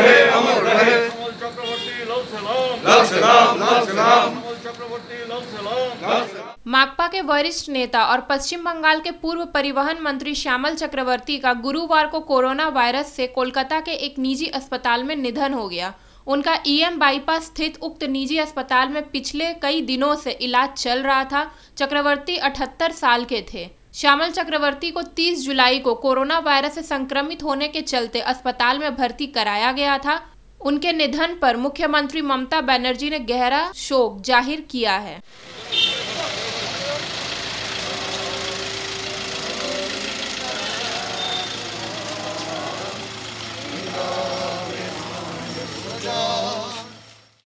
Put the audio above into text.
रहे अमर रहे माकपा के वरिष्ठ नेता और पश्चिम बंगाल के पूर्व परिवहन मंत्री श्यामल चक्रवर्ती का गुरुवार को कोरोना वायरस से कोलकाता के एक निजी अस्पताल में निधन हो गया उनका ईएम e बाईपास स्थित उक्त निजी अस्पताल में पिछले कई दिनों से इलाज चल रहा था चक्रवर्ती अठहत्तर साल के थे श्यामल चक्रवर्ती को 30 जुलाई को कोरोना वायरस से संक्रमित होने के चलते अस्पताल में भर्ती कराया गया था उनके निधन पर मुख्यमंत्री ममता बनर्जी ने गहरा शोक जाहिर किया है